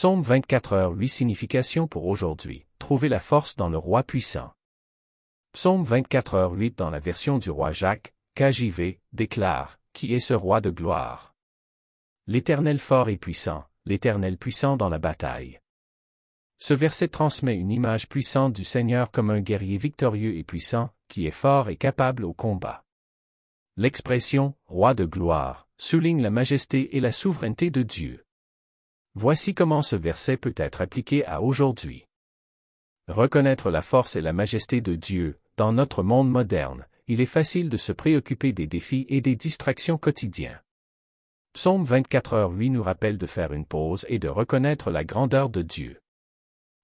Psaume 24 heures 8 Signification pour aujourd'hui. Trouver la force dans le roi puissant. Psaume 24 heures 8 dans la version du roi Jacques, KJV, déclare, Qui est ce roi de gloire L'Éternel fort et puissant, l'Éternel puissant dans la bataille. Ce verset transmet une image puissante du Seigneur comme un guerrier victorieux et puissant, qui est fort et capable au combat. L'expression ⁇ roi de gloire ⁇ souligne la majesté et la souveraineté de Dieu. Voici comment ce verset peut être appliqué à aujourd'hui. Reconnaître la force et la majesté de Dieu, dans notre monde moderne, il est facile de se préoccuper des défis et des distractions quotidiens. Psaume 24h8 nous rappelle de faire une pause et de reconnaître la grandeur de Dieu.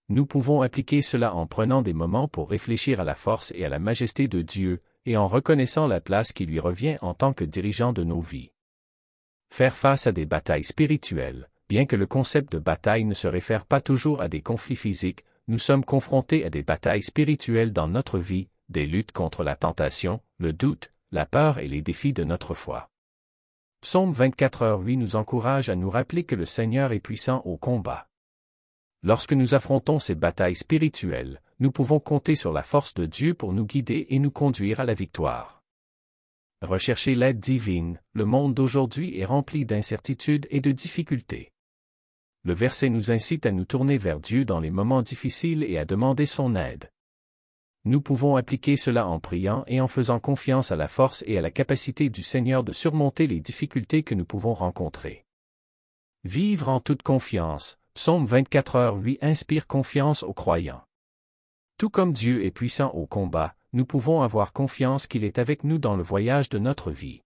Nous pouvons appliquer cela en prenant des moments pour réfléchir à la force et à la majesté de Dieu, et en reconnaissant la place qui lui revient en tant que dirigeant de nos vies. Faire face à des batailles spirituelles, bien que le concept de bataille ne se réfère pas toujours à des conflits physiques, nous sommes confrontés à des batailles spirituelles dans notre vie, des luttes contre la tentation, le doute, la peur et les défis de notre foi. Psaume 24 8 nous encourage à nous rappeler que le Seigneur est puissant au combat. Lorsque nous affrontons ces batailles spirituelles, nous pouvons compter sur la force de Dieu pour nous guider et nous conduire à la victoire. Recherchez l'aide divine, le monde d'aujourd'hui est rempli d'incertitudes et de difficultés le verset nous incite à nous tourner vers Dieu dans les moments difficiles et à demander son aide. Nous pouvons appliquer cela en priant et en faisant confiance à la force et à la capacité du Seigneur de surmonter les difficultés que nous pouvons rencontrer. Vivre en toute confiance, Psaume 24 heures lui inspire confiance aux croyants. Tout comme Dieu est puissant au combat, nous pouvons avoir confiance qu'il est avec nous dans le voyage de notre vie.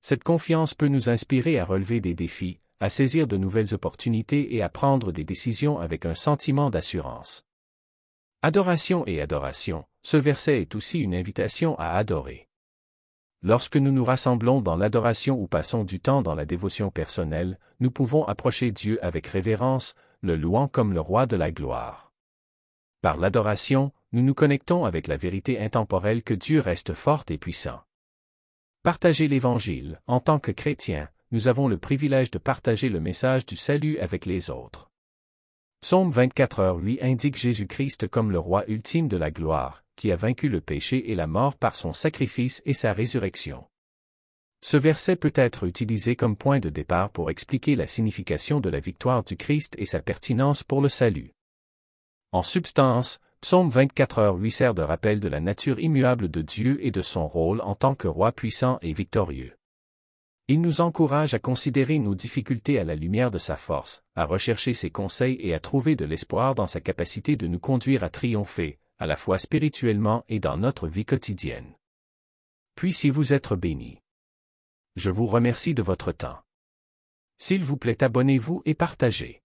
Cette confiance peut nous inspirer à relever des défis, à saisir de nouvelles opportunités et à prendre des décisions avec un sentiment d'assurance. Adoration et adoration, ce verset est aussi une invitation à adorer. Lorsque nous nous rassemblons dans l'adoration ou passons du temps dans la dévotion personnelle, nous pouvons approcher Dieu avec révérence, le louant comme le roi de la gloire. Par l'adoration, nous nous connectons avec la vérité intemporelle que Dieu reste fort et puissant. Partager l'Évangile, en tant que chrétien, nous avons le privilège de partager le message du salut avec les autres. Psaume 24 heures lui indique Jésus-Christ comme le roi ultime de la gloire, qui a vaincu le péché et la mort par son sacrifice et sa résurrection. Ce verset peut être utilisé comme point de départ pour expliquer la signification de la victoire du Christ et sa pertinence pour le salut. En substance, Psaume 24 heures lui sert de rappel de la nature immuable de Dieu et de son rôle en tant que roi puissant et victorieux. Il nous encourage à considérer nos difficultés à la lumière de sa force, à rechercher ses conseils et à trouver de l'espoir dans sa capacité de nous conduire à triompher, à la fois spirituellement et dans notre vie quotidienne. Puissiez-vous être béni. Je vous remercie de votre temps. S'il vous plaît abonnez-vous et partagez.